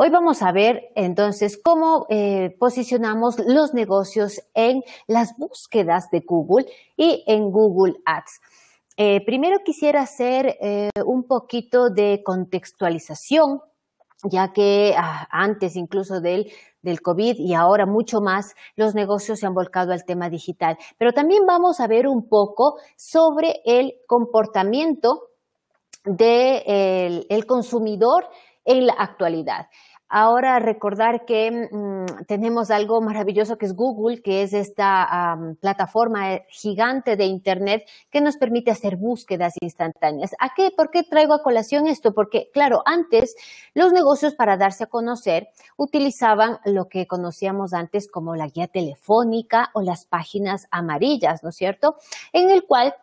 Hoy vamos a ver entonces cómo eh, posicionamos los negocios en las búsquedas de Google y en Google Ads. Eh, primero quisiera hacer eh, un poquito de contextualización, ya que ah, antes incluso del del COVID y ahora mucho más, los negocios se han volcado al tema digital. Pero también vamos a ver un poco sobre el comportamiento del consumidor en la actualidad ahora recordar que mm, tenemos algo maravilloso que es Google, que es esta plataforma eh, gigante de Internet que nos permite hacer búsquedas instantáneas. ¿A qué? ¿Por qué traigo a colación esto? Porque, claro, antes los negocios para darse a conocer utilizaban lo que conocíamos antes como la guía telefónica o las páginas amarillas, ¿no es cierto? En el cual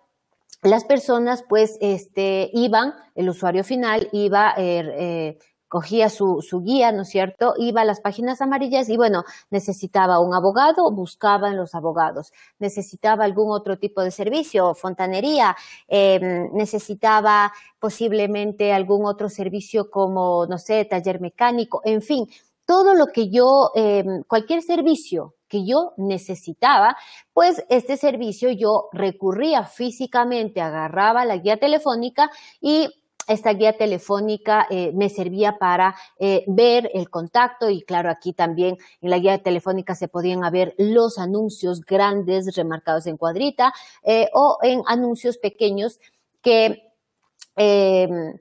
las personas pues este, iban, el usuario final iba... Eh, eh cogía su, su guía, ¿no es cierto? Iba a las páginas amarillas y bueno, necesitaba un abogado, buscaban los abogados, necesitaba algún otro tipo de servicio, fontanería, em, necesitaba posiblemente algún otro servicio como, no sé, taller mecánico, en fin, todo lo que yo, em, cualquier servicio que yo necesitaba, pues este servicio yo recurría físicamente, agarraba la guía telefónica y esta guía telefónica eh, me servía para eh, ver el contacto y claro, aquí también en la guía telefónica se podían ver los anuncios grandes remarcados en cuadrita eh, o en anuncios pequeños que em,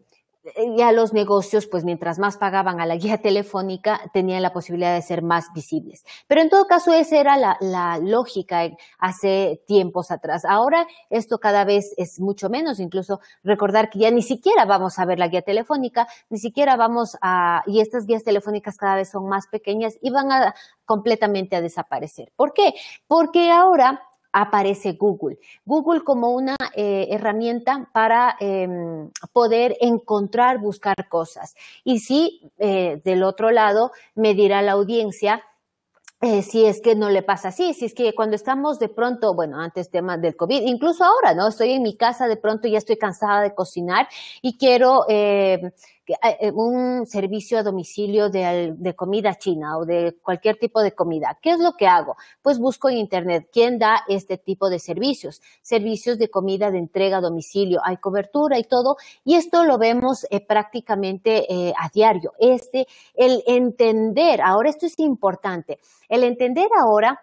ya los negocios, pues mientras más pagaban a la guía telefónica, tenían la posibilidad de ser más visibles. Pero en todo caso, esa era la, la lógica eh, hace tiempos atrás. Ahora esto cada vez es mucho menos, incluso recordar que ya ni siquiera vamos a ver la guía telefónica, ni siquiera vamos a, y estas guías telefónicas cada vez son más pequeñas y van a completamente a desaparecer. ¿Por qué? Porque ahora aparece Google. Google como una eh, herramienta para em, poder encontrar, buscar cosas. Y sí, eh, del otro lado, me dirá la audiencia, eh, si es que no le pasa así, si es que cuando estamos de pronto, bueno, antes tema del COVID, incluso ahora, ¿no? Estoy en mi casa, de pronto ya estoy cansada de cocinar y quiero em, eh, un servicio a domicilio de, comida china o de cualquier tipo de comida. ¿Qué es lo que hago? Pues busco en Internet quién da este tipo de servicios, servicios de comida de entrega a domicilio, hay cobertura y todo, y esto lo vemos eh, prácticamente eh, a diario. Este, el entender, ahora esto es importante, el entender ahora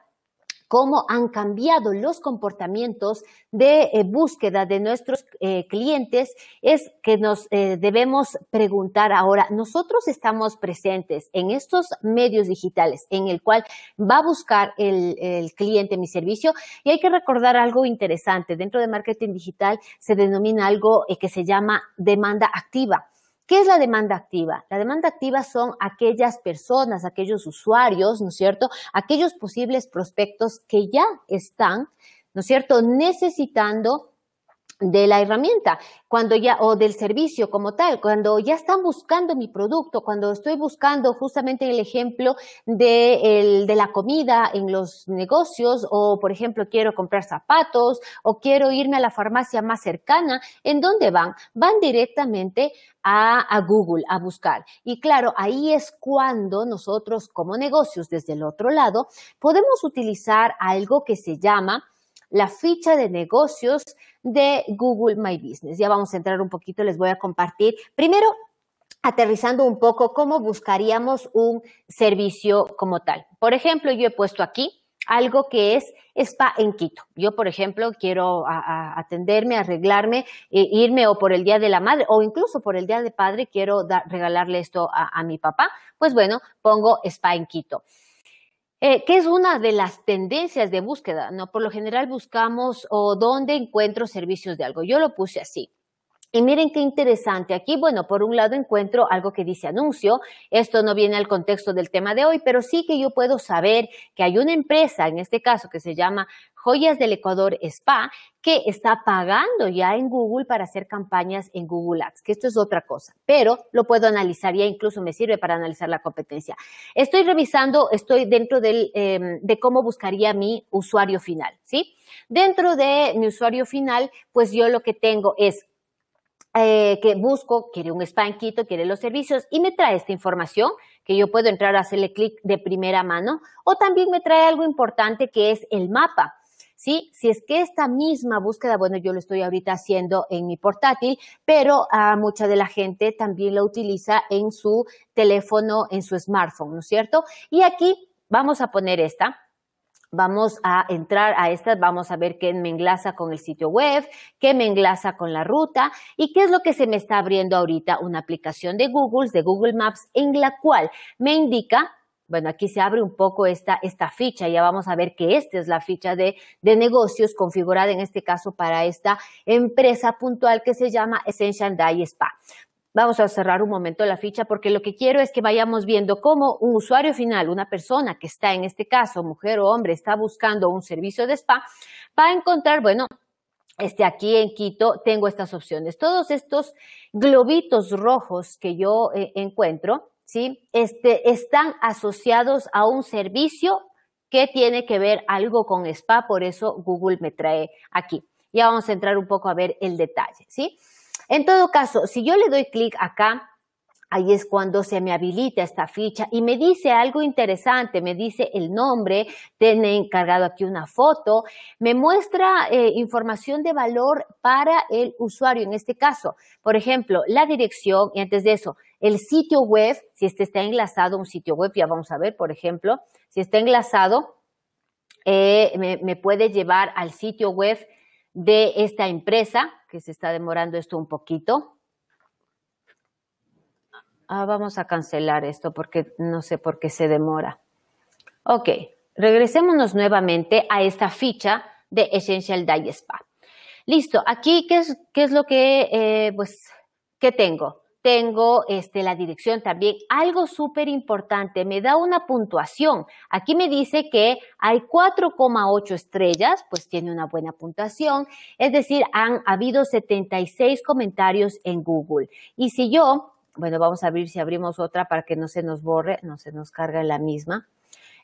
cómo han cambiado los comportamientos de eh, búsqueda de nuestros eh, clientes, es que nos eh, debemos preguntar ahora, nosotros estamos presentes en estos medios digitales en el cual va a buscar el cliente mi servicio y hay que recordar algo interesante, dentro de marketing digital se denomina algo que se llama demanda activa. ¿Qué es la demanda activa? La demanda activa son aquellas personas, aquellos usuarios, ¿no es cierto? Aquellos posibles prospectos que ya están, ¿no es cierto?, necesitando de la herramienta, cuando ya o del servicio como tal, cuando ya están buscando mi producto, cuando estoy buscando justamente el ejemplo de, la comida en los negocios o por ejemplo quiero comprar zapatos o quiero irme a la farmacia más cercana, ¿en dónde van? Van directamente a, a Google a buscar. Y claro, ahí es cuando nosotros como negocios desde el otro lado podemos utilizar algo que se llama la ficha de negocios de Google My Business. Ya vamos a entrar un poquito, les voy a compartir. Primero, aterrizando un poco cómo buscaríamos un servicio como tal. Por ejemplo, yo he puesto aquí algo que es spa en Quito. Yo, por ejemplo, quiero atenderme, arreglarme, e, irme o por el Día de la Madre o incluso por el Día de Padre, quiero regalarle esto a mi papá. Pues bueno, pongo spa en Quito. Eh, ¿Qué es una de las tendencias de búsqueda, ¿no? Por lo general buscamos o dónde encuentro servicios de algo. Yo lo puse así. Y miren qué interesante. Aquí, bueno, por un lado encuentro algo que dice anuncio. Esto no viene al contexto del tema de hoy, pero sí que yo puedo saber que hay una empresa, en este caso que se llama Joyas del Ecuador Spa, que está pagando ya en Google para hacer campañas en Google Ads, que esto es otra cosa, pero lo puedo analizar ya incluso me sirve para analizar la competencia. Estoy revisando, estoy dentro em, de cómo buscaría mi usuario final, ¿sí? Dentro de mi usuario final, pues yo lo que tengo es eh, que busco, quiere un spa en Quito, quiere los servicios y me trae esta información que yo puedo entrar a hacerle clic de primera mano o también me trae algo importante que es el mapa. ¿sí? Si es que esta misma búsqueda, bueno, yo lo estoy ahorita haciendo en mi portátil, pero a ah, mucha de la gente también la utiliza en su teléfono, en su smartphone, ¿no es cierto? Y aquí vamos a poner esta. Vamos a entrar a esta, vamos a ver qué me enlaza con el sitio web, qué me enlaza con la ruta y qué es lo que se me está abriendo ahorita, una aplicación de Google, de Google Maps, en la cual me indica bueno, aquí se abre un poco esta, esta ficha, ya vamos a ver que esta es la ficha de, negocios configurada en este caso para esta empresa puntual que se llama Essential Dye Spa. Vamos a cerrar un momento la ficha porque lo que quiero es que vayamos viendo cómo un usuario final, una persona que está en este caso, mujer o hombre, está buscando un servicio de spa, va a encontrar, bueno, este, aquí en Quito tengo estas opciones. Todos estos globitos rojos que yo eh, encuentro ¿sí? Este, están asociados a un servicio que tiene que ver algo con spa, por eso Google me trae aquí. Ya vamos a entrar un poco a ver el detalle, ¿sí? En todo caso, si yo le doy clic acá, ahí es cuando se me habilita esta ficha y me dice algo interesante, me dice el nombre, tiene encargado aquí una foto, me muestra eh, información de valor para el usuario en este caso. Por ejemplo, la dirección y antes de eso, el sitio web, si este está enlazado un sitio web, ya vamos a ver, por ejemplo, si está enlazado, eh, me, puede llevar al sitio web de esta empresa, que se está demorando esto un poquito, ah, vamos a cancelar esto porque no sé por qué se demora. Ok, regresémonos nuevamente a esta ficha de Essential Dye Spa. Listo, aquí, ¿qué es, lo que, eh, pues, qué tengo? tengo este, la dirección también. Algo súper importante, me da una puntuación. Aquí me dice que hay 4,8 estrellas, pues tiene una buena puntuación. Es decir, han habido 76 comentarios en Google. Y si yo, bueno, vamos a abrir si abrimos otra para que no se nos borre, no se nos carga la misma.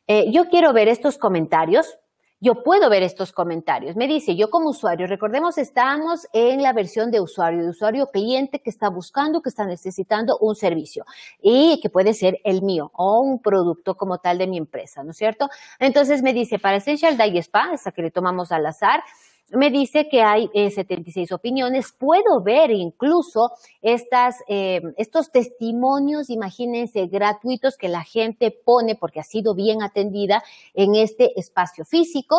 Eh, yo quiero ver estos comentarios yo puedo ver estos comentarios. Me dice, yo como usuario, recordemos, estamos en la versión de usuario, de usuario cliente que está buscando, que está necesitando un servicio y que puede ser el mío o un producto como tal de mi empresa, ¿no es cierto? Entonces me dice, para Essential Day Spa, esa que le tomamos al azar, me dice que hay eh, 76 opiniones. Puedo ver incluso estas, eh, estos testimonios, imagínense, gratuitos que la gente pone porque ha sido bien atendida en este espacio físico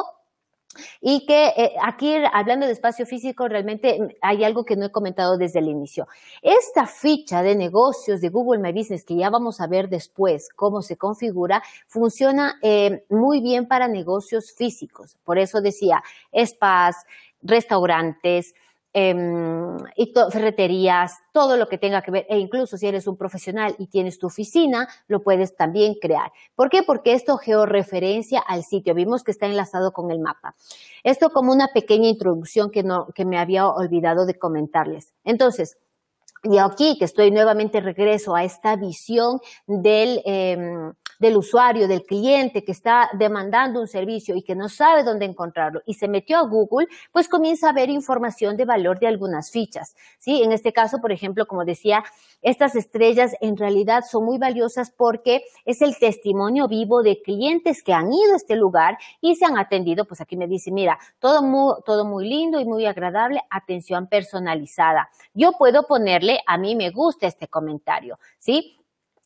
y que eh, aquí hablando de espacio físico realmente mm, hay algo que no he comentado desde el inicio. Esta ficha de negocios de Google My Business que ya vamos a ver después cómo se configura funciona eh, muy bien para negocios físicos. Por eso decía spas, restaurantes, Em, y ferreterías, todo lo que tenga que ver, e incluso si eres un profesional y tienes tu oficina, lo puedes también crear. ¿Por qué? Porque esto georreferencia al sitio. Vimos que está enlazado con el mapa. Esto como una pequeña introducción que, no, que me había olvidado de comentarles. Entonces, y aquí que estoy nuevamente regreso a esta visión del, em, del usuario, del cliente que está demandando un servicio y que no sabe dónde encontrarlo y se metió a Google, pues comienza a ver información de valor de algunas fichas. ¿sí? En este caso, por ejemplo, como decía, estas estrellas en realidad son muy valiosas porque es el testimonio vivo de clientes que han ido a este lugar y se han atendido. Pues aquí me dice, mira, todo muy, todo muy lindo y muy agradable, atención personalizada. Yo puedo ponerle a mí me gusta este comentario, ¿sí?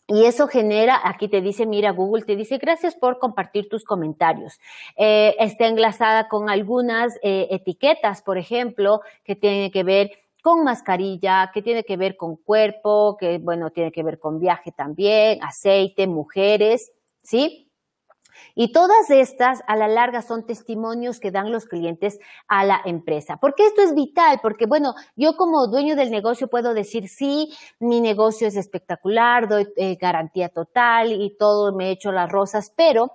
Y eso genera, aquí te dice, mira, Google te dice, gracias por compartir tus comentarios. Eh, está enlazada con algunas eh, etiquetas, por ejemplo, que tienen que ver con mascarilla, que tiene que ver con cuerpo, que bueno, tiene que ver con viaje también, aceite, mujeres, ¿sí? Y todas estas a la larga son testimonios que dan los clientes a la empresa. Porque esto es vital, porque bueno, yo como dueño del negocio puedo decir, sí, mi negocio es espectacular, doy eh, garantía total y todo, me he hecho las rosas, pero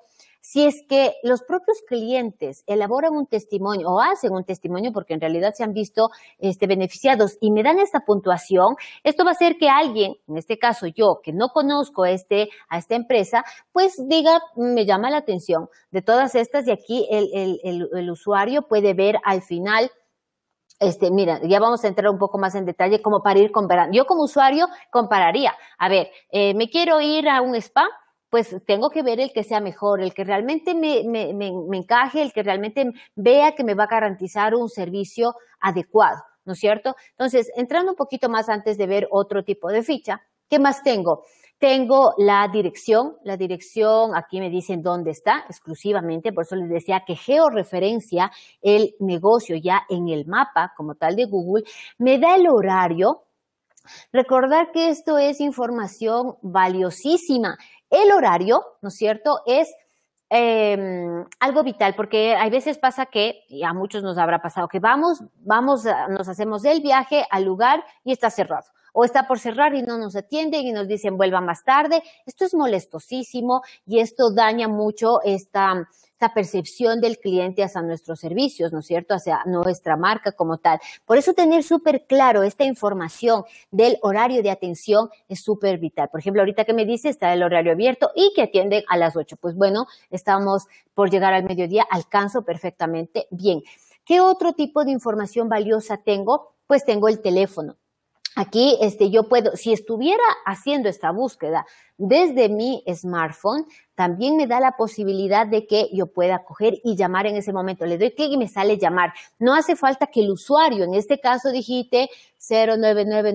si es que los propios clientes elaboran un testimonio o hacen un testimonio porque en realidad se han visto este, beneficiados y me dan esta puntuación, esto va a hacer que alguien, en este caso yo, que no conozco este, a esta empresa, pues diga, me llama la atención de todas estas y aquí el, usuario puede ver al final este, mira, ya vamos a entrar un poco más en detalle como para ir comparando. Yo como usuario compararía, a ver, eh, me quiero ir a un spa, pues tengo que ver el que sea mejor, el que realmente me, encaje, el que realmente vea que me va a garantizar un servicio adecuado, ¿no es cierto? Entonces, entrando un poquito más antes de ver otro tipo de ficha, ¿qué más tengo? Tengo la dirección, la dirección, aquí me dicen dónde está exclusivamente, por eso les decía que georreferencia el negocio ya en el mapa como tal de Google, me da el horario. Recordar que esto es información valiosísima el horario, ¿no es cierto?, es em, algo vital, porque hay veces pasa que, y a muchos nos habrá pasado, que vamos, vamos, nos hacemos el viaje al lugar y está cerrado o está por cerrar y no nos atienden y nos dicen vuelva más tarde. Esto es molestosísimo y esto daña mucho esta, esta percepción del cliente hacia nuestros servicios, ¿no es cierto? Hacia nuestra marca como tal. Por eso tener súper claro esta información del horario de atención es súper vital. Por ejemplo, ahorita que me dice está el horario abierto y que atienden a las 8. Pues bueno, estamos por llegar al mediodía, alcanzo perfectamente bien. ¿Qué otro tipo de información valiosa tengo? Pues tengo el teléfono Aquí este, yo puedo, si estuviera haciendo esta búsqueda desde mi smartphone, también me da la posibilidad de que yo pueda coger y llamar en ese momento. Le doy clic y me sale llamar. No hace falta que el usuario, en este caso dijiste, 099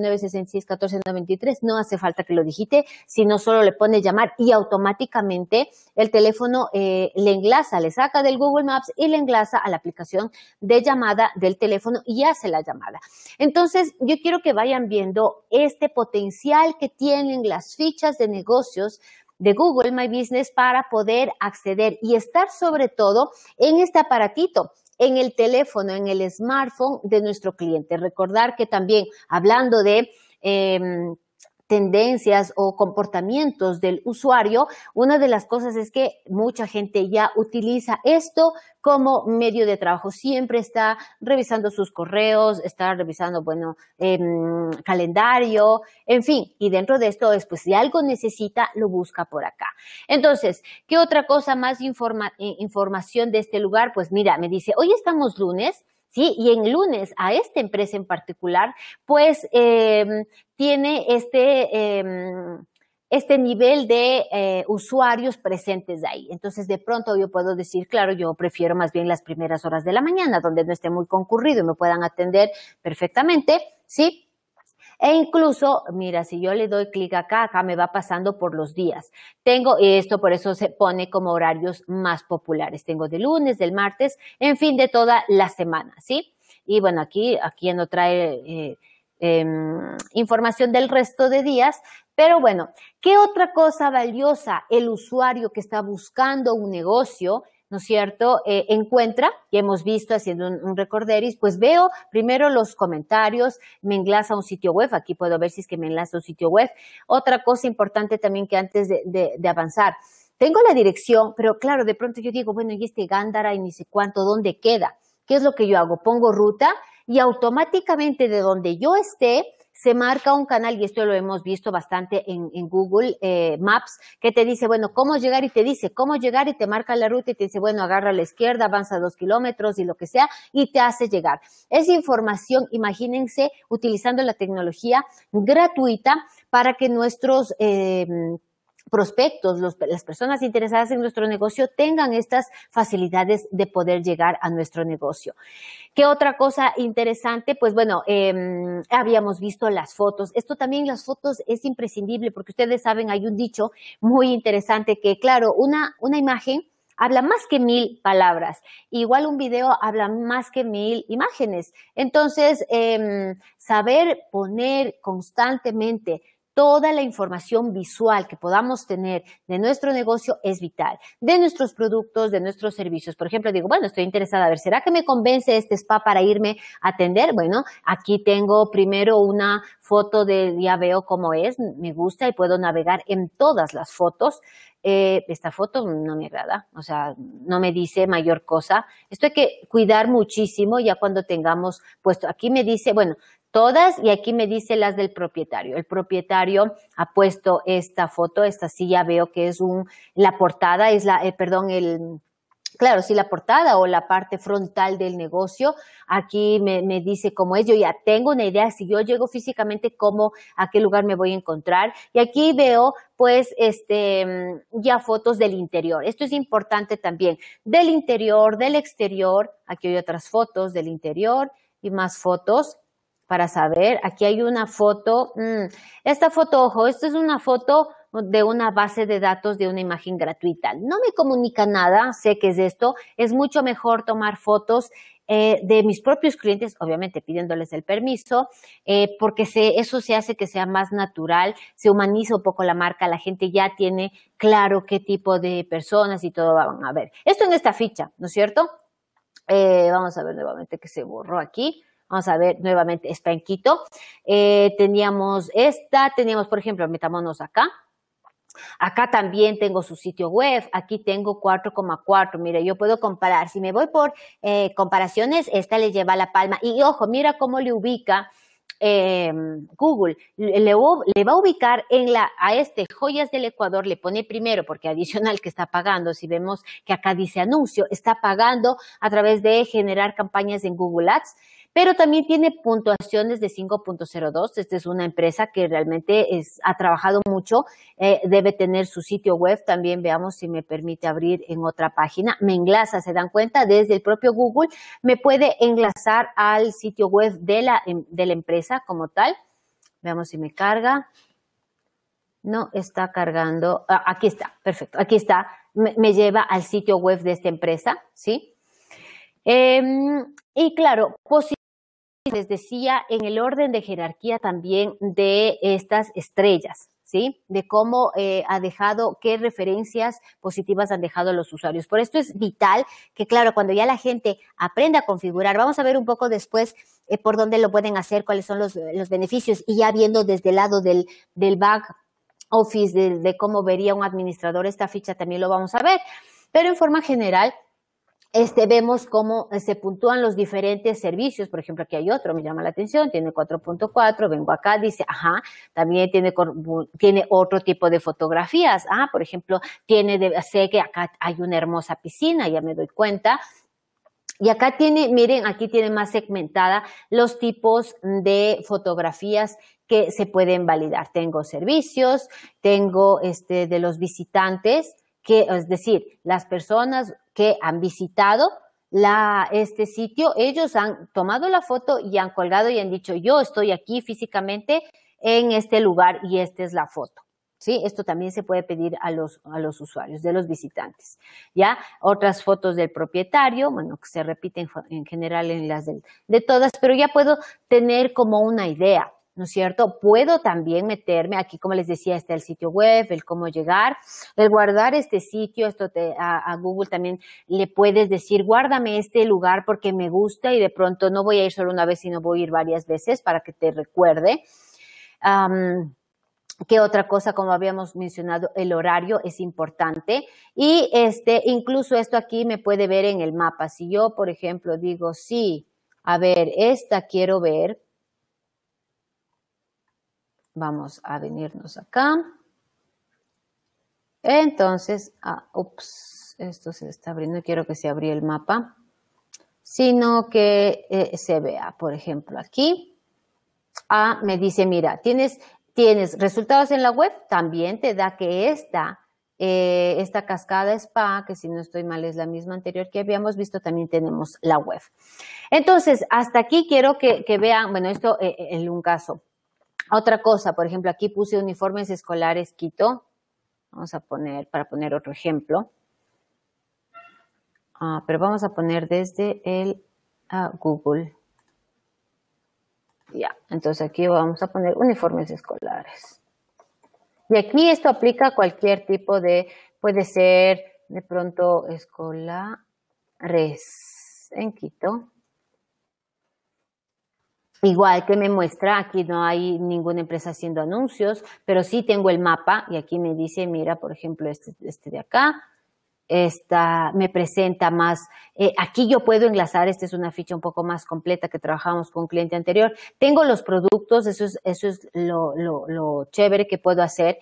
No hace falta que lo digite, sino solo le pone llamar y automáticamente el teléfono eh, le enlaza, le saca del Google Maps y le enlaza a la aplicación de llamada del teléfono y hace la llamada. Entonces, yo quiero que vayan viendo este potencial que tienen las fichas de negocios de Google My Business para poder acceder y estar sobre todo en este aparatito en el teléfono, en el smartphone de nuestro cliente. Recordar que también hablando de... Em, tendencias o comportamientos del usuario, una de las cosas es que mucha gente ya utiliza esto como medio de trabajo. Siempre está revisando sus correos, está revisando, bueno, em, calendario, en fin. Y dentro de esto es, pues si algo necesita, lo busca por acá. Entonces, ¿qué otra cosa más eh, información de este lugar? Pues mira, me dice, hoy estamos lunes. ¿sí? Y en lunes a esta empresa en particular, pues em, tiene este... Em, este nivel de eh, usuarios presentes ahí. Entonces, de pronto yo puedo decir, claro, yo prefiero más bien las primeras horas de la mañana, donde no esté muy concurrido y me puedan atender perfectamente, ¿sí? E incluso, mira, si yo le doy clic acá, acá me va pasando por los días. Tengo esto, por eso se pone como horarios más populares. Tengo de lunes, del martes, en fin, de toda la semana, ¿sí? Y bueno, aquí, aquí no trae... Eh, em, información del resto de días, pero bueno, ¿qué otra cosa valiosa el usuario que está buscando un negocio ¿no es cierto?, eh, encuentra, y hemos visto haciendo un, recorderis, pues veo primero los comentarios, me enlaza a un sitio web, aquí puedo ver si es que me enlaza a un sitio web. Otra cosa importante también que antes de, de avanzar, tengo la dirección, pero claro, de pronto yo digo, bueno, y este Gándara y ni sé cuánto, ¿dónde queda? ¿Qué es lo que yo hago? Pongo ruta y automáticamente de donde yo esté, se marca un canal, y esto lo hemos visto bastante en, Google eh, Maps, que te dice, bueno, ¿cómo llegar? Y te dice, ¿cómo llegar? Y te marca la ruta y te dice, bueno, agarra a la izquierda, avanza dos kilómetros y lo que sea, y te hace llegar. Esa información, imagínense, utilizando la tecnología gratuita para que nuestros... Eh, prospectos, las personas interesadas en nuestro negocio tengan estas facilidades de poder llegar a nuestro negocio. ¿Qué otra cosa interesante? Pues bueno, em, habíamos visto las fotos. Esto también las fotos es imprescindible porque ustedes saben, hay un dicho muy interesante que, claro, una, una imagen habla más que mil palabras. Igual un video habla más que mil imágenes. Entonces, em, saber poner constantemente Toda la información visual que podamos tener de nuestro negocio es vital, de nuestros productos, de nuestros servicios. Por ejemplo, digo, bueno, estoy interesada, a ver, ¿será que me convence este spa para irme a atender? Bueno, aquí tengo primero una foto de, ya veo cómo es, me gusta y puedo navegar en todas las fotos. Eh, esta foto no me agrada, o sea, no me dice mayor cosa. Esto hay que cuidar muchísimo ya cuando tengamos puesto. Aquí me dice, bueno, todas y aquí me dice las del propietario. El propietario ha puesto esta foto, esta sí ya veo que es un, la portada, es la, eh, perdón, el, claro, sí, la portada o la parte frontal del negocio. Aquí me, me, dice cómo es. Yo ya tengo una idea si yo llego físicamente, cómo, a qué lugar me voy a encontrar. Y aquí veo, pues, este, mm, ya fotos del interior. Esto es importante también. Del interior, del exterior. Aquí hay otras fotos del interior y más fotos para saber. Aquí hay una foto. Mm, esta foto, ojo, esta es una foto de una base de datos de una imagen gratuita. No me comunica nada, sé que es esto. Es mucho mejor tomar fotos eh, de mis propios clientes, obviamente pidiéndoles el permiso, eh, porque eso se hace que sea más natural, se humaniza un poco la marca, la gente ya tiene claro qué tipo de personas y todo van a ver. Esto en esta ficha, ¿no es cierto? Eh, vamos a ver nuevamente que se borró aquí. Vamos a ver nuevamente, está en Quito. Eh, teníamos esta, teníamos, por ejemplo, metámonos acá. Acá también tengo su sitio web, aquí tengo 4,4. Mira, yo puedo comparar. Si me voy por eh, comparaciones, esta le lleva la palma. Y ojo, mira cómo le ubica. Em, Google le, va a ubicar en la, a este Joyas del Ecuador, le pone primero, porque adicional que está pagando, si vemos que acá dice anuncio, está pagando a través de generar campañas en Google Ads pero también tiene puntuaciones de 5.02. Esta es una empresa que realmente ha trabajado mucho, eh, debe tener su sitio web. También veamos si me permite abrir en otra página. Me enlaza, se dan cuenta, desde el propio Google me puede enlazar al sitio web de la, em, empresa como tal. Veamos si me carga. No está cargando. Ah, aquí está, perfecto. Aquí está. Me, lleva al sitio web de esta empresa, ¿sí? Em, y claro, posible les decía, en el orden de jerarquía también de estas estrellas. ¿Sí? De cómo eh, ha dejado, qué referencias positivas han dejado los usuarios. Por esto es vital que, claro, cuando ya la gente aprenda a configurar, vamos a ver un poco después eh, por dónde lo pueden hacer, cuáles son los, beneficios y ya viendo desde el lado del, back office, de cómo vería un administrador esta ficha, también lo vamos a ver. Pero en forma general, este, vemos cómo eh, se puntúan los diferentes servicios. Por ejemplo, aquí hay otro, me llama la atención, tiene 4.4, vengo acá, dice, ajá, también tiene, tiene otro tipo de fotografías. Ah, por ejemplo, tiene, sé que acá hay una hermosa piscina, ya me doy cuenta. Y acá tiene, miren, aquí tiene más segmentada los tipos de fotografías que se pueden validar. Tengo servicios, tengo este de los visitantes, que, es decir, las personas que han visitado este sitio, ellos han tomado la foto y han colgado y han dicho, yo estoy aquí físicamente en este lugar y esta es la foto. ¿Sí? Esto también se puede pedir a los, a los usuarios, de los visitantes. ¿Ya? Otras fotos del propietario, bueno, que se repiten en general en las de todas, pero ya puedo tener como una idea. ¿no es cierto? Puedo también meterme, aquí como les decía, está el sitio web, el cómo llegar, el guardar este sitio, esto a, Google también le puedes decir, guárdame este lugar porque me gusta y de pronto no voy a ir solo una vez, sino voy a ir varias veces para que te recuerde. Que ¿Qué otra cosa, como habíamos mencionado, el horario es importante? Y este, incluso esto aquí me puede ver en el mapa. Si yo, por ejemplo, digo, sí, a ver, esta quiero ver, Vamos a venirnos acá. Entonces, ah, ups, esto se está abriendo. quiero que se abriera el mapa, sino que eh, se vea, por ejemplo, aquí. Ah, me dice, mira, tienes, tienes resultados en la web. También te da que esta, eh, esta cascada spa, que si no estoy mal es la misma anterior que habíamos visto, también tenemos la web. Entonces, hasta aquí quiero que, vean, bueno, esto eh, en un caso. Otra cosa, por ejemplo, aquí puse uniformes escolares Quito. Vamos a poner, para poner otro ejemplo. Ah, pero vamos a poner desde el Google. Ya, entonces aquí vamos a poner uniformes escolares. Y aquí esto aplica a cualquier tipo de, puede ser de pronto escolares en Quito. Igual que me muestra, aquí no hay ninguna empresa haciendo anuncios, pero sí tengo el mapa y aquí me dice, mira, por ejemplo, este, este de acá, esta me presenta más. Eh, aquí yo puedo enlazar, esta es una ficha un poco más completa que trabajamos con un cliente anterior. Tengo los productos, eso es, eso es lo, lo chévere que puedo hacer.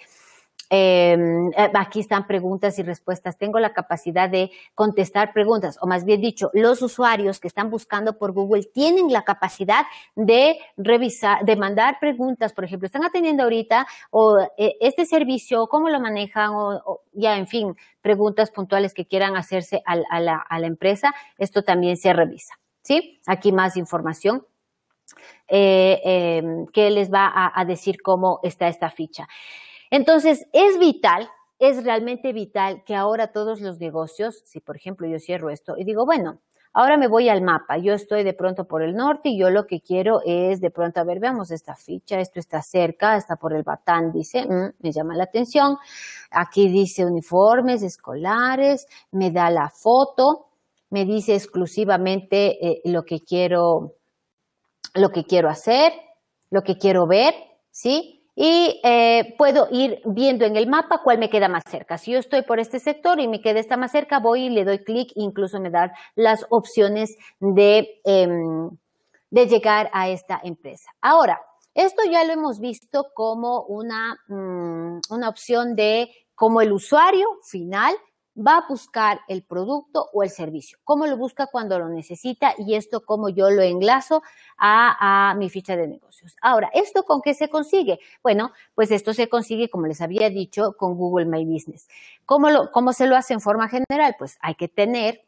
Em, eh, aquí están preguntas y respuestas. Tengo la capacidad de contestar preguntas, o más bien dicho, los usuarios que están buscando por Google tienen la capacidad de revisar, de mandar preguntas, por ejemplo, están atendiendo ahorita o eh, este servicio, cómo lo manejan, o, ya, en fin, preguntas puntuales que quieran hacerse a, la, empresa. Esto también se revisa. ¿Sí? Aquí más información. Eh, em, que les va a, decir cómo está esta ficha. Entonces, es vital, es realmente vital que ahora todos los negocios, si por ejemplo yo cierro esto y digo, bueno, ahora me voy al mapa, yo estoy de pronto por el norte y yo lo que quiero es de pronto, a ver, veamos esta ficha, esto está cerca, está por el batán, dice, mm, me llama la atención, aquí dice uniformes escolares, me da la foto, me dice exclusivamente eh, lo que quiero, lo que quiero hacer, lo que quiero ver, ¿sí? y eh, puedo ir viendo en el mapa cuál me queda más cerca. Si yo estoy por este sector y me queda esta más cerca, voy y le doy clic, incluso me da las opciones de, em, llegar a esta empresa. Ahora, esto ya lo hemos visto como una, mm, una opción de como el usuario final va a buscar el producto o el servicio, cómo lo busca cuando lo necesita y esto cómo yo lo enlazo a, a, mi ficha de negocios. Ahora, ¿esto con qué se consigue? Bueno, pues esto se consigue, como les había dicho, con Google My Business. ¿Cómo, lo, cómo se lo hace en forma general? Pues hay que tener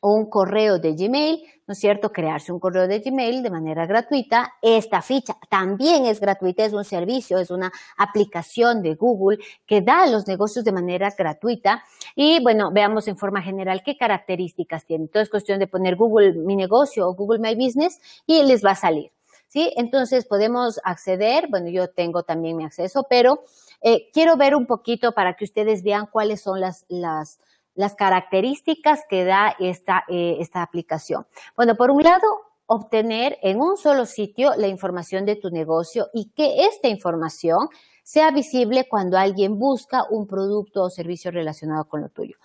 o un correo de Gmail, ¿no es cierto? Crearse un correo de Gmail de manera gratuita. Esta ficha también es gratuita, es un servicio, es una aplicación de Google que da a los negocios de manera gratuita. Y bueno, veamos en forma general qué características tiene. Entonces, cuestión de poner Google Mi Negocio o Google My Business y les va a salir. ¿Sí? Entonces podemos acceder, bueno, yo tengo también mi acceso, pero eh, quiero ver un poquito para que ustedes vean cuáles son las, las, las características que da esta, eh, esta aplicación. Bueno, por un lado, obtener en un solo sitio la información de tu negocio y que esta información sea visible cuando alguien busca un producto o servicio relacionado con lo tuyo.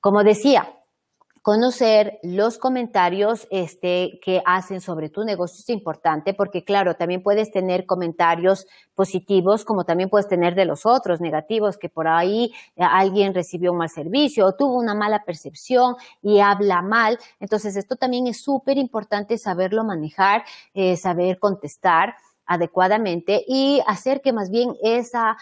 Como decía, conocer los comentarios este, que hacen sobre tu negocio es importante porque, claro, también puedes tener comentarios positivos como también puedes tener de los otros negativos, que por ahí eh, alguien recibió un mal servicio o tuvo una mala percepción y habla mal. Entonces, esto también es súper importante saberlo manejar, eh, saber contestar adecuadamente y hacer que más bien esa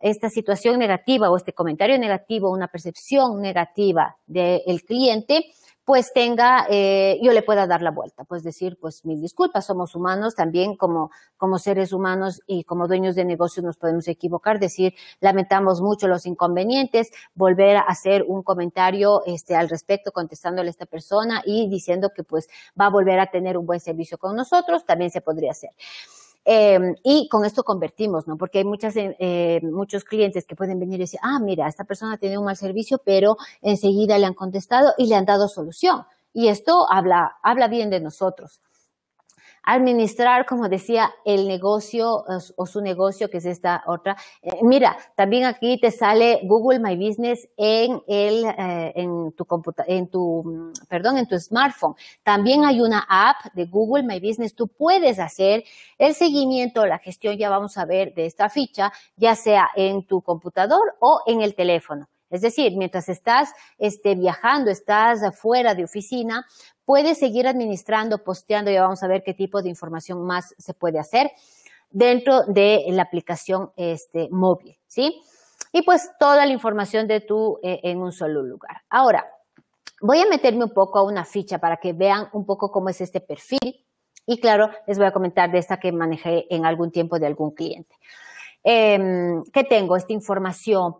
esta situación negativa o este comentario negativo, una percepción negativa del cliente, pues tenga, eh, yo le pueda dar la vuelta, pues decir, pues mis disculpas, somos humanos también como, como seres humanos y como dueños de negocios nos podemos equivocar, decir, lamentamos mucho los inconvenientes, volver a hacer un comentario este, al respecto contestándole a esta persona y diciendo que pues va a volver a tener un buen servicio con nosotros, también se podría hacer. Em, y con esto convertimos, ¿no? Porque hay muchas, eh, eh, muchos clientes que pueden venir y decir, ah, mira, esta persona tiene un mal servicio, pero enseguida le han contestado y le han dado solución. Y esto habla, habla bien de nosotros administrar, como decía, el negocio o su negocio, que es esta otra. Eh, mira, también aquí te sale Google My Business en el, eh, en tu computa en tu, mm, perdón, en tu smartphone. También hay una app de Google My Business. Tú puedes hacer el seguimiento, la gestión, ya vamos a ver, de esta ficha, ya sea en tu computador o en el teléfono. Es decir, mientras estás este, viajando, estás afuera de oficina, puedes seguir administrando, posteando, ya vamos a ver qué tipo de información más se puede hacer dentro de la aplicación este, móvil, ¿sí? Y pues toda la información de tú eh, en un solo lugar. Ahora, voy a meterme un poco a una ficha para que vean un poco cómo es este perfil. Y claro, les voy a comentar de esta que manejé en algún tiempo de algún cliente. Em, que tengo esta información,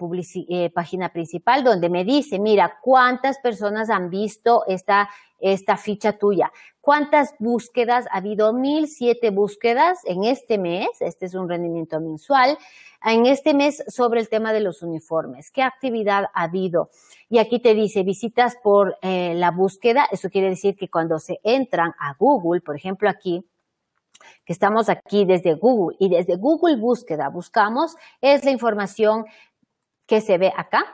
eh, página principal, donde me dice, mira, cuántas personas han visto esta, esta ficha tuya, cuántas búsquedas, ha habido mil siete búsquedas en este mes, este es un rendimiento mensual, en este mes sobre el tema de los uniformes, qué actividad ha habido. Y aquí te dice visitas por eh, la búsqueda, eso quiere decir que cuando se entran a Google, por ejemplo aquí, que estamos aquí desde Google y desde Google búsqueda buscamos, es la información que se ve acá.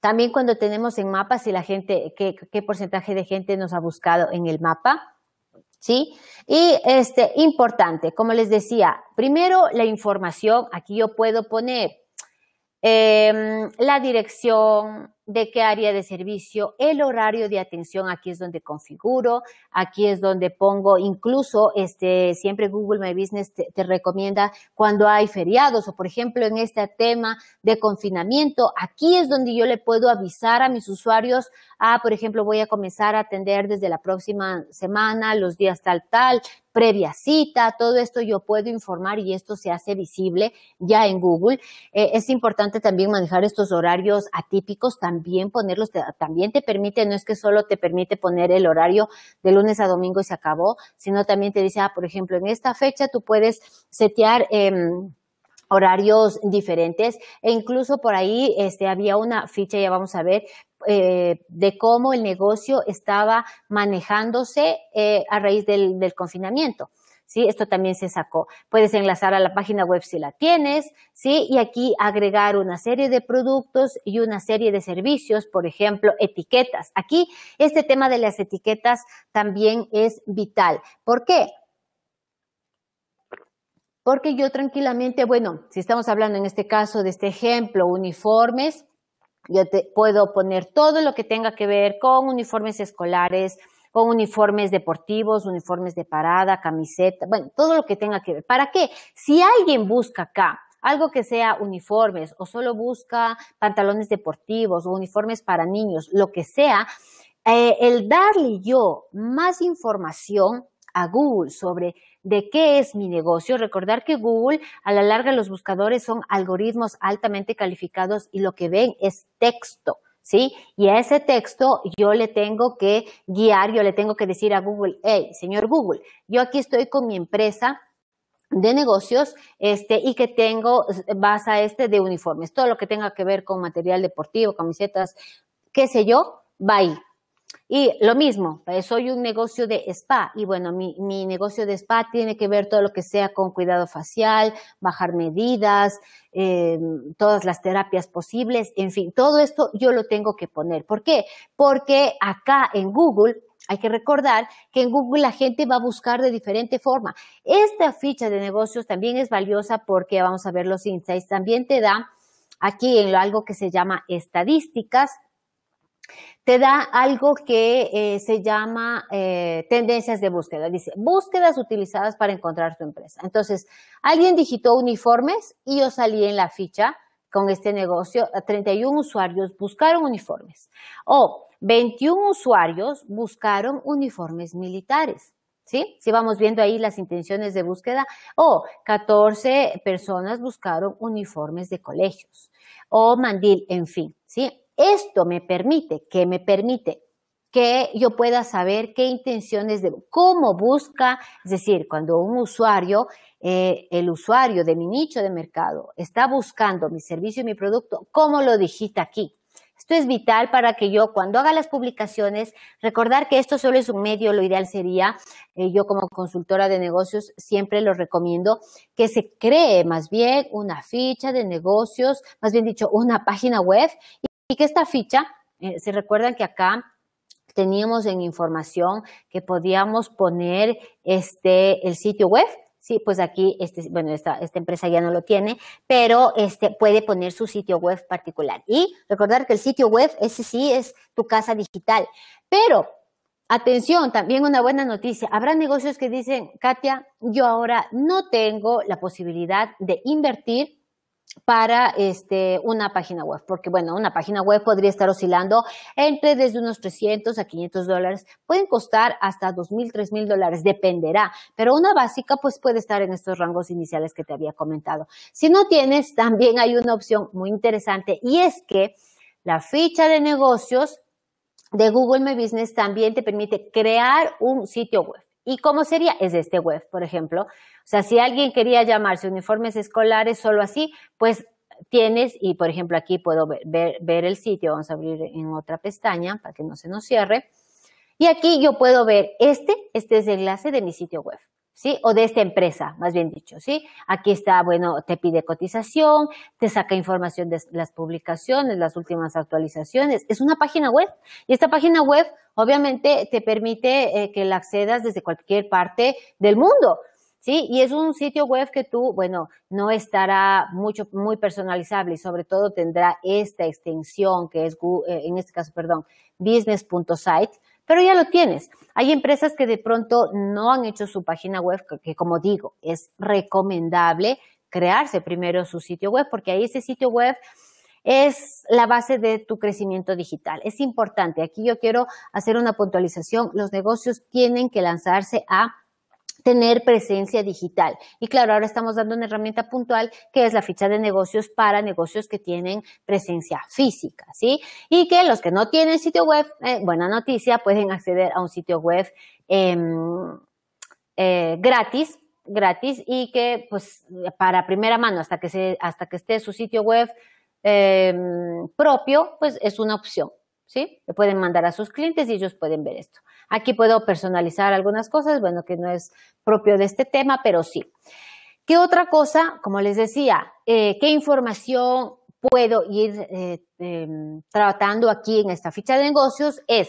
También cuando tenemos en mapas y la gente, qué, porcentaje de gente nos ha buscado en el mapa. ¿sí? Y este, importante, como les decía, primero la información, aquí yo puedo poner em, la dirección, de qué área de servicio, el horario de atención, aquí es donde configuro, aquí es donde pongo, incluso este, siempre Google My Business te, te, recomienda cuando hay feriados o por ejemplo en este tema de confinamiento, aquí es donde yo le puedo avisar a mis usuarios, ah, por ejemplo, voy a comenzar a atender desde la próxima semana, los días tal, tal, previa cita, todo esto yo puedo informar y esto se hace visible ya en Google. Eh, es importante también manejar estos horarios atípicos, también ponerlos, también te permite, no es que solo te permite poner el horario de lunes a domingo y se acabó, sino también te dice, ah, por ejemplo, en esta fecha tú puedes setear... Em, horarios diferentes e incluso por ahí este había una ficha ya vamos a ver eh, de cómo el negocio estaba manejándose eh, a raíz del, del confinamiento. ¿Sí? Esto también se sacó. Puedes enlazar a la página web si la tienes, ¿sí? Y aquí agregar una serie de productos y una serie de servicios, por ejemplo, etiquetas. Aquí este tema de las etiquetas también es vital. ¿Por qué? Porque yo tranquilamente, bueno, si estamos hablando en este caso de este ejemplo, uniformes, yo te puedo poner todo lo que tenga que ver con uniformes escolares, con uniformes deportivos, uniformes de parada, camiseta, bueno, todo lo que tenga que ver. ¿Para qué? Si alguien busca acá algo que sea uniformes o solo busca pantalones deportivos o uniformes para niños, lo que sea, eh, el darle yo más información a Google sobre de qué es mi negocio. Recordar que Google, a la larga, los buscadores son algoritmos altamente calificados y lo que ven es texto. ¿sí? Y a ese texto yo le tengo que guiar, yo le tengo que decir a Google, hey, señor Google, yo aquí estoy con mi empresa de negocios, este, y que tengo vas este de uniformes, todo lo que tenga que ver con material deportivo, camisetas, qué sé yo, va ahí. Y lo mismo, eh, soy un negocio de spa y bueno, mi, negocio de spa tiene que ver todo lo que sea con cuidado facial, bajar medidas, em, todas las terapias posibles, en fin, todo esto yo lo tengo que poner. ¿Por qué? Porque acá en Google hay que recordar que en Google la gente va a buscar de diferente forma. Esta ficha de negocios también es valiosa porque vamos a ver los insights, también te da aquí en algo que se llama estadísticas te da algo que eh, se llama eh, tendencias de búsqueda. Dice, búsquedas utilizadas para encontrar tu empresa. Entonces, alguien digitó uniformes y yo salí en la ficha con este negocio. 31 usuarios buscaron uniformes. O 21 usuarios buscaron uniformes militares. ¿Sí? Si vamos viendo ahí las intenciones de búsqueda, o 14 personas buscaron uniformes de colegios, o mandil, en fin, ¿sí? Esto me permite, que me permite que yo pueda saber qué intenciones, de, cómo busca, es decir, cuando un usuario, eh, el usuario de mi nicho de mercado está buscando mi servicio y mi producto, cómo lo digita aquí. Esto es vital para que yo cuando haga las publicaciones, recordar que esto solo es un medio, lo ideal sería, eh, yo como consultora de negocios siempre lo recomiendo, que se cree más bien una ficha de negocios, más bien dicho, una página web. Y que esta ficha, eh, si se recuerdan que acá teníamos en información que podíamos poner este, el sitio web. Sí, pues aquí, este, bueno, esta, esta empresa ya no lo tiene, pero este, puede poner su sitio web particular. Y recordar que el sitio web, ese sí es tu casa digital. Pero Atención, también una buena noticia. Habrá negocios que dicen, Katia, yo ahora no tengo la posibilidad de invertir para este, una página web, porque bueno, una página web podría estar oscilando entre desde unos 300 a 500 dólares, pueden costar hasta 2.000, 3.000 dólares, dependerá, pero una básica pues puede estar en estos rangos iniciales que te había comentado. Si no tienes, también hay una opción muy interesante y es que la ficha de negocios de Google My Business también te permite crear un sitio web. ¿Y cómo sería? Es de este web, por ejemplo. O sea, si alguien quería llamarse uniformes escolares solo así, pues tienes, y por ejemplo aquí puedo ver, ver, ver, el sitio, vamos a abrir en otra pestaña para que no se nos cierre. Y aquí yo puedo ver este, este es el enlace de mi sitio web. ¿sí? O de esta empresa, más bien dicho, ¿sí? Aquí está, bueno, te pide cotización, te saca información de las publicaciones, las últimas actualizaciones. Es una página web y esta página web obviamente te permite eh, que la accedas desde cualquier parte del mundo. ¿Sí? Y es un sitio web que tú, bueno, no estará mucho, muy personalizable y sobre todo tendrá esta extensión que es, eh, en este caso, perdón, business.site, pero ya lo tienes. Hay empresas que de pronto no han hecho su página web, que como digo, es recomendable crearse primero su sitio web, porque ahí ese sitio web es la base de tu crecimiento digital. Es importante. Aquí yo quiero hacer una puntualización. Los negocios tienen que lanzarse a tener presencia digital. Y claro, ahora estamos dando una herramienta puntual que es la ficha de negocios para negocios que tienen presencia física, ¿sí? Y que los que no tienen sitio web, eh, buena noticia, pueden acceder a un sitio web em, eh, gratis gratis y que pues para primera mano hasta que se hasta que esté su sitio web em, propio pues es una opción ¿sí? Le pueden mandar a sus clientes y ellos pueden ver esto. Aquí puedo personalizar algunas cosas, bueno, que no es propio de este tema, pero sí. ¿Qué otra cosa? Como les decía, eh, ¿qué información puedo ir eh, em, tratando aquí en esta ficha de negocios? Es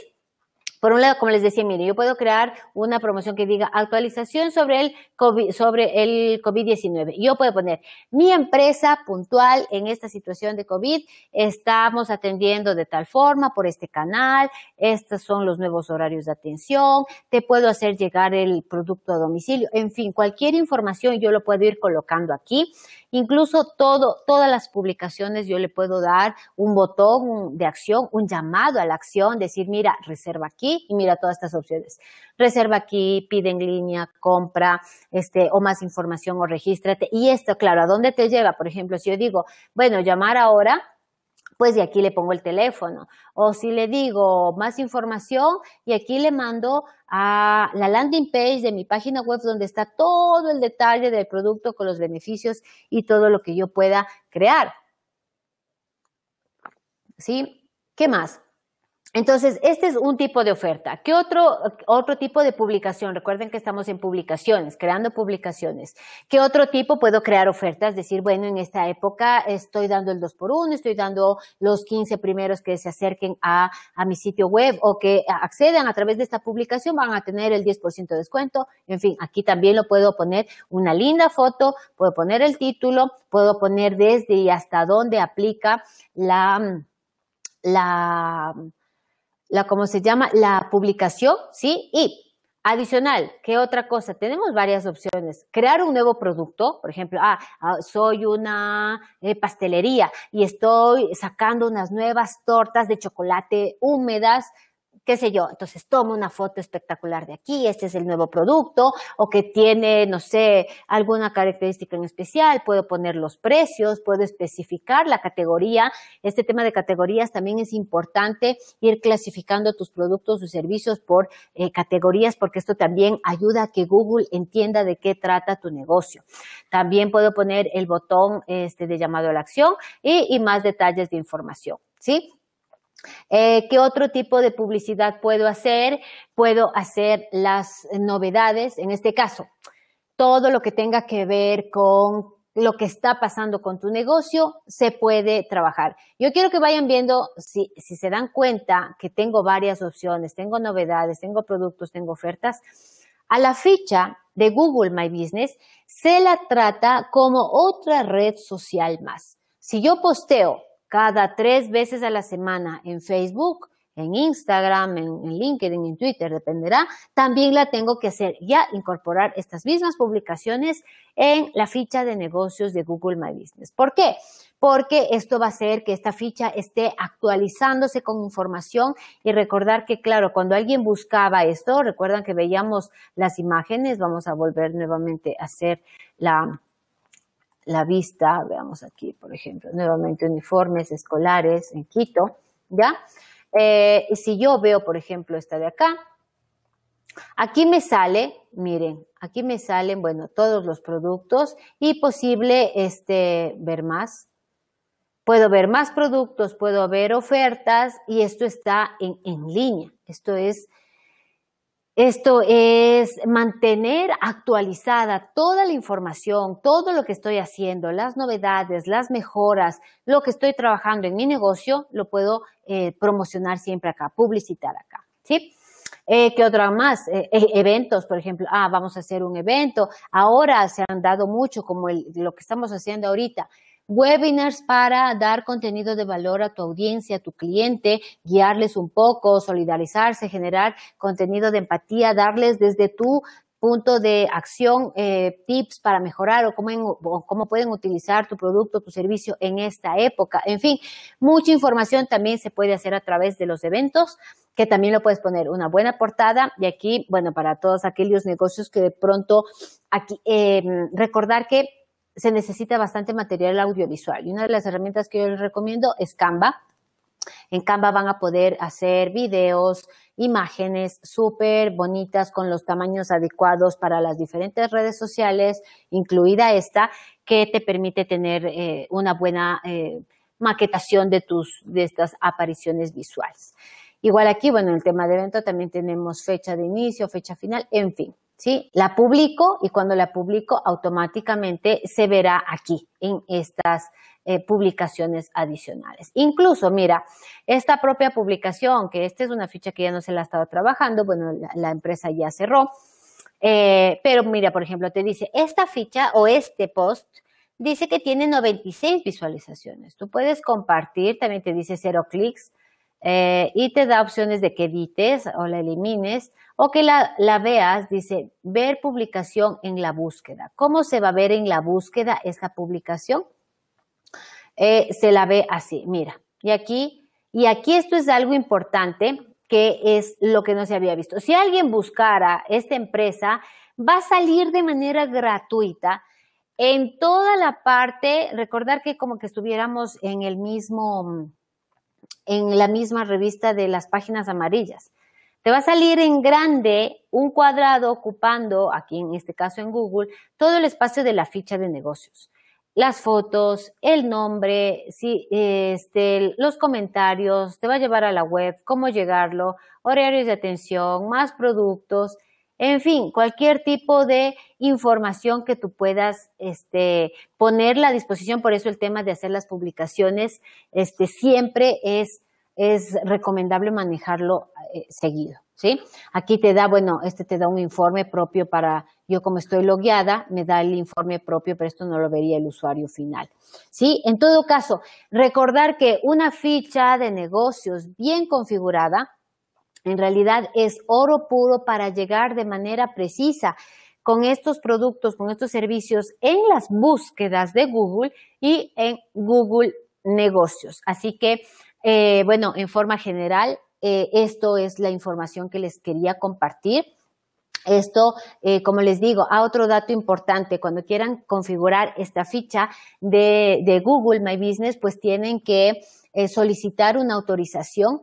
por un lado, como les decía, mire, yo puedo crear una promoción que diga actualización sobre el COVID, sobre el COVID-19. Yo puedo poner mi empresa puntual en esta situación de COVID, estamos atendiendo de tal forma por este canal, estos son los nuevos horarios de atención, te puedo hacer llegar el producto a domicilio, en fin, cualquier información yo lo puedo ir colocando aquí. Incluso todo, todas las publicaciones yo le puedo dar un botón de acción, un llamado a la acción, decir, mira, reserva aquí y mira todas estas opciones. Reserva aquí, pide en línea, compra, este, o más información o regístrate. Y esto, claro, ¿a dónde te lleva? Por ejemplo, si yo digo, bueno, llamar ahora, pues de aquí le pongo el teléfono. O si le digo más información y aquí le mando a la landing page de mi página web donde está todo el detalle del producto con los beneficios y todo lo que yo pueda crear. ¿Sí? ¿Qué más? Entonces, este es un tipo de oferta. ¿Qué otro, otro tipo de publicación? Recuerden que estamos en publicaciones, creando publicaciones. ¿Qué otro tipo puedo crear ofertas? Decir, bueno, en esta época estoy dando el 2 x 1 estoy dando los 15 primeros que se acerquen a, mi sitio web o que accedan a través de esta publicación, van a tener el 10% de descuento. En fin, aquí también lo puedo poner una linda foto, puedo poner el título, puedo poner desde y hasta dónde aplica la, la, la, como se llama, la publicación, ¿sí? Y adicional, ¿qué otra cosa? Tenemos varias opciones. Crear un nuevo producto, por ejemplo, ah, ah soy una eh, pastelería y estoy sacando unas nuevas tortas de chocolate húmedas qué sé yo, entonces tomo una foto espectacular de aquí, este es el nuevo producto, o que tiene, no sé, alguna característica en especial, puedo poner los precios, puedo especificar la categoría. Este tema de categorías también es importante ir clasificando tus productos o servicios por eh, categorías, porque esto también ayuda a que Google entienda de qué trata tu negocio. También puedo poner el botón este, de llamado a la acción y, y más detalles de información. ¿Sí? Eh, ¿Qué otro tipo de publicidad puedo hacer? Puedo hacer las novedades, en este caso, todo lo que tenga que ver con lo que está pasando con tu negocio, se puede trabajar. Yo quiero que vayan viendo, si se dan cuenta que tengo varias opciones, tengo novedades, tengo productos, tengo ofertas, a la ficha de Google My Business se la trata como otra red social más. Si yo posteo cada tres veces a la semana en Facebook, en Instagram, en, LinkedIn, en Twitter, dependerá. También la tengo que hacer ya, incorporar estas mismas publicaciones en la ficha de negocios de Google My Business. ¿Por qué? Porque esto va a hacer que esta ficha esté actualizándose con información y recordar que, claro, cuando alguien buscaba esto, recuerdan que veíamos las imágenes, vamos a volver nuevamente a hacer la la vista, veamos aquí, por ejemplo, nuevamente uniformes escolares en Quito, ¿ya? Eh, y si yo veo, por ejemplo, esta de acá, aquí me sale, miren, aquí me salen, bueno, todos los productos y posible este, ver más. Puedo ver más productos, puedo ver ofertas y esto está en, en línea. Esto es esto es mantener actualizada toda la información, todo lo que estoy haciendo, las novedades, las mejoras, lo que estoy trabajando en mi negocio, lo puedo eh, promocionar siempre acá, publicitar acá, ¿sí? Eh, ¿Qué otra más? Eh, eventos, por ejemplo. Ah, vamos a hacer un evento. Ahora se han dado mucho, como lo que estamos haciendo ahorita webinars para dar contenido de valor a tu audiencia, a tu cliente, guiarles un poco, solidarizarse, generar contenido de empatía, darles desde tu punto de acción, eh, tips para mejorar o cómo, pueden utilizar tu producto, tu servicio en esta época. En fin, mucha información también se puede hacer a través de los eventos que también lo puedes poner una buena portada y aquí, bueno, para todos aquellos negocios que de pronto aquí em, recordar que se necesita bastante material audiovisual. Y una de las herramientas que yo les recomiendo es Canva. En Canva van a poder hacer videos, imágenes súper bonitas con los tamaños adecuados para las diferentes redes sociales, incluida esta, que te permite tener eh, una buena eh, maquetación de, tus, de estas apariciones visuales. Igual aquí, bueno, en el tema de evento también tenemos fecha de inicio, fecha final, en fin. ¿sí? La publico y cuando la publico automáticamente se verá aquí en estas eh, publicaciones adicionales. Incluso, mira, esta propia publicación, que esta es una ficha que ya no se la estaba trabajando, bueno, la, empresa ya cerró, eh, pero mira, por ejemplo, te dice, esta ficha o este post dice que tiene 96 visualizaciones. Tú puedes compartir, también te dice cero clics, eh, y te da opciones de que edites o la elimines o que la, veas, dice ver publicación en la búsqueda. ¿Cómo se va a ver en la búsqueda esta publicación? Eh, se la ve así, mira. Y aquí, y aquí esto es algo importante que es lo que no se había visto. Si alguien buscara esta empresa, va a salir de manera gratuita en toda la parte, recordar que como que estuviéramos en el mismo, mm, en la misma revista de las páginas amarillas. Te va a salir en grande un cuadrado ocupando, aquí en este caso en Google, todo el espacio de la ficha de negocios. Las fotos, el nombre, este, los comentarios, te va a llevar a la web, cómo llegarlo, horarios de atención, más productos, en fin, cualquier tipo de información que tú puedas este, poner a disposición, por eso el tema de hacer las publicaciones este, siempre es, es recomendable manejarlo eh, seguido. ¿Sí? Aquí te da, bueno, este te da un informe propio para, yo como estoy logueada, me da el informe propio, pero esto no lo vería el usuario final, ¿sí? En todo caso, recordar que una ficha de negocios bien configurada en realidad es oro puro para llegar de manera precisa con estos productos, con estos servicios en las búsquedas de Google y en Google Negocios. Así que, eh, bueno, en forma general, eh, esto es la información que les quería compartir. Esto, eh, como les digo, a otro dato importante, cuando quieran configurar esta ficha de, Google My Business, pues tienen que solicitar una autorización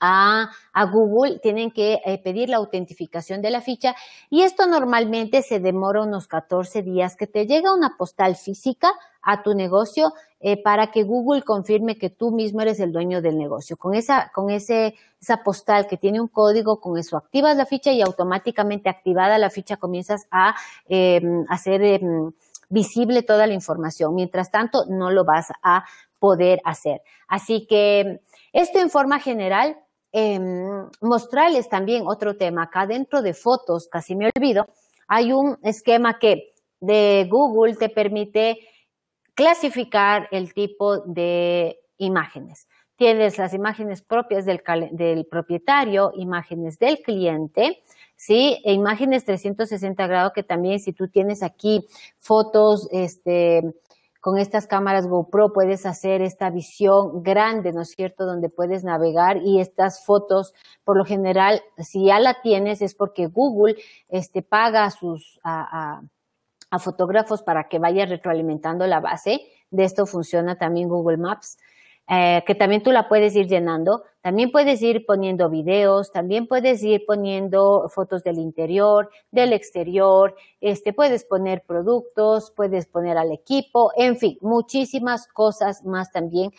a, Google, tienen que eh, pedir la autentificación de la ficha y esto normalmente se demora unos 14 días que te llega una postal física a tu negocio eh, para que Google confirme que tú mismo eres el dueño del negocio. Con esa, con ese, esa postal que tiene un código, con eso activas la ficha y automáticamente activada la ficha comienzas a em, hacer em, visible toda la información. Mientras tanto, no lo vas a poder hacer. Así que esto en forma general, em, mostrarles también otro tema. Acá dentro de fotos, casi me olvido, hay un esquema que de Google te permite clasificar el tipo de imágenes. Tienes las imágenes propias del, del propietario, imágenes del cliente, ¿sí? E imágenes 360 grados que también si tú tienes aquí fotos, este, con estas cámaras GoPro puedes hacer esta visión grande, ¿no es cierto?, donde puedes navegar y estas fotos, por lo general, si ya la tienes es porque Google este, paga sus, a, a fotógrafos para que vaya retroalimentando la base. De esto funciona también Google Maps. Eh, que también tú la puedes ir llenando. También puedes ir poniendo videos, también puedes ir poniendo fotos del interior, del exterior, este, puedes poner productos, puedes poner al equipo, en fin, muchísimas cosas más también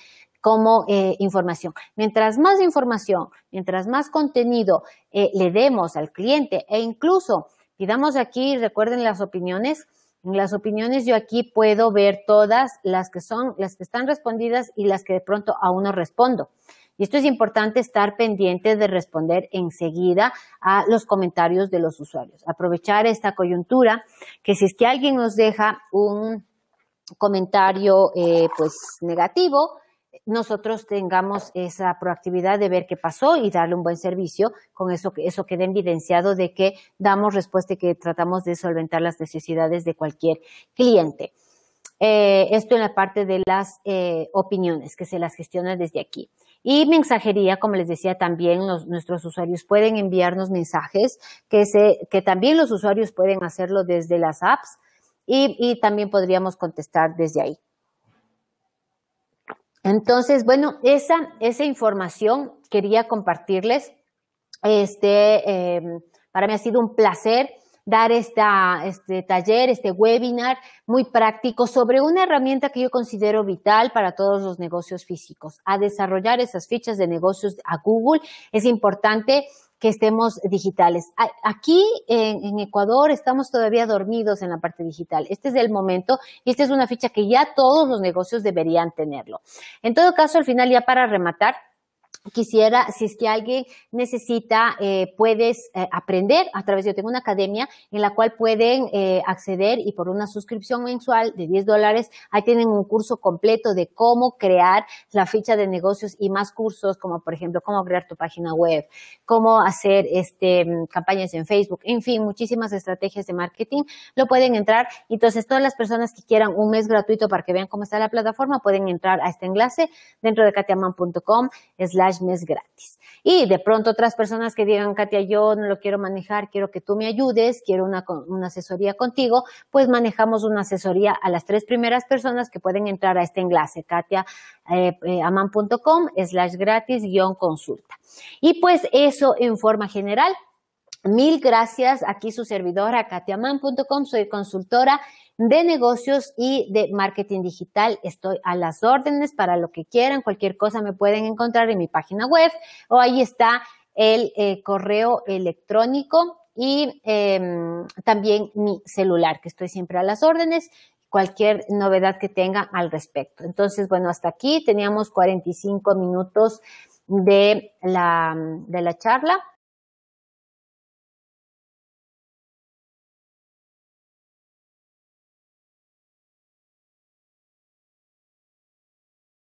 como eh, información. Mientras más información, mientras más contenido eh, le demos al cliente e incluso pidamos aquí, recuerden las opiniones, en Las opiniones yo aquí puedo ver todas las que son, las que están respondidas y las que de pronto aún no respondo. Y esto es importante estar pendiente de responder enseguida a los comentarios de los usuarios. Aprovechar esta coyuntura, que si es que alguien nos deja un comentario eh, pues negativo, nosotros tengamos esa proactividad de ver qué pasó y darle un buen servicio, con eso que eso quede evidenciado de que damos respuesta y que tratamos de solventar las necesidades de cualquier cliente. Eh, esto en la parte de las eh, opiniones, que se las gestiona desde aquí. Y mensajería, como les decía también, nuestros usuarios pueden enviarnos mensajes, que, que también los usuarios pueden hacerlo desde las apps y también podríamos contestar desde ahí. Entonces, bueno, esa, información quería compartirles. Este, em, para mí ha sido un placer dar esta, este taller, este webinar muy práctico sobre una herramienta que yo considero vital para todos los negocios físicos. A desarrollar esas fichas de negocios a Google es importante que estemos digitales. Aquí en, Ecuador estamos todavía dormidos en la parte digital. Este es el momento y esta es una ficha que ya todos los negocios deberían tenerlo. En todo caso, al final, ya para rematar, quisiera, si es que alguien necesita, eh, puedes eh, aprender a través, yo tengo una academia en la cual pueden eh, acceder y por una suscripción mensual de 10 dólares, ahí tienen un curso completo de cómo crear la ficha de negocios y más cursos como, por ejemplo, cómo crear tu página web, cómo hacer este, campañas en Facebook, en fin, muchísimas estrategias de marketing, lo pueden entrar. Entonces, todas las personas que quieran un mes gratuito para que vean cómo está la plataforma, pueden entrar a este enlace dentro de katiaman.com slash mes gratis. Y de pronto otras personas que digan, Katia, yo no lo quiero manejar, quiero que tú me ayudes, quiero una, una asesoría contigo, pues manejamos una asesoría a las tres primeras personas que pueden entrar a este enlace, katiaaman.com eh, eh, slash gratis guión consulta. Y pues eso en forma general. Mil gracias. Aquí su servidora, katiaman.com. Soy consultora de negocios y de marketing digital. Estoy a las órdenes para lo que quieran. Cualquier cosa me pueden encontrar en mi página web o ahí está el eh, correo electrónico y em, también mi celular, que estoy siempre a las órdenes cualquier novedad que tenga al respecto. Entonces, bueno, hasta aquí teníamos 45 minutos de la, de la charla.